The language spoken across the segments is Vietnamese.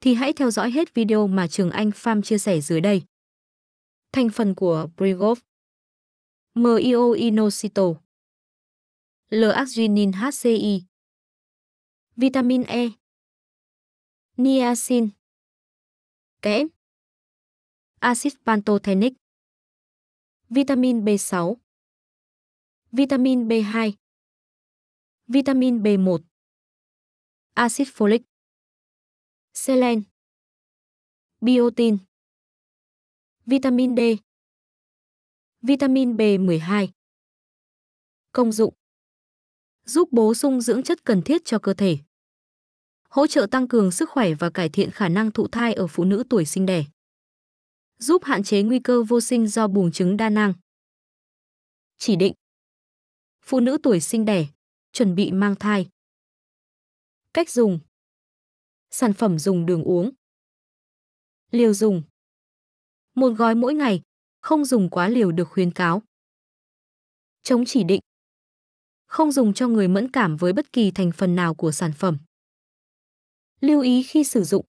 thì hãy theo dõi hết video mà Trường Anh Pham chia sẻ dưới đây. Thành phần của Brigov MIO inositol l arginine HCI Vitamin E Niacin Kẽm Acid pantothenic Vitamin B6 Vitamin B2 Vitamin B1 Acid folic selen, biotin, vitamin D, vitamin B12. Công dụng Giúp bổ sung dưỡng chất cần thiết cho cơ thể. Hỗ trợ tăng cường sức khỏe và cải thiện khả năng thụ thai ở phụ nữ tuổi sinh đẻ. Giúp hạn chế nguy cơ vô sinh do buồng trứng đa nang. Chỉ định Phụ nữ tuổi sinh đẻ, chuẩn bị mang thai. Cách dùng sản phẩm dùng đường uống. Liều dùng Một gói mỗi ngày, không dùng quá liều được khuyến cáo. Chống chỉ định Không dùng cho người mẫn cảm với bất kỳ thành phần nào của sản phẩm. Lưu ý khi sử dụng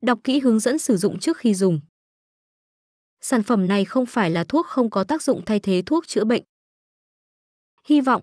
Đọc kỹ hướng dẫn sử dụng trước khi dùng. Sản phẩm này không phải là thuốc không có tác dụng thay thế thuốc chữa bệnh. Hy vọng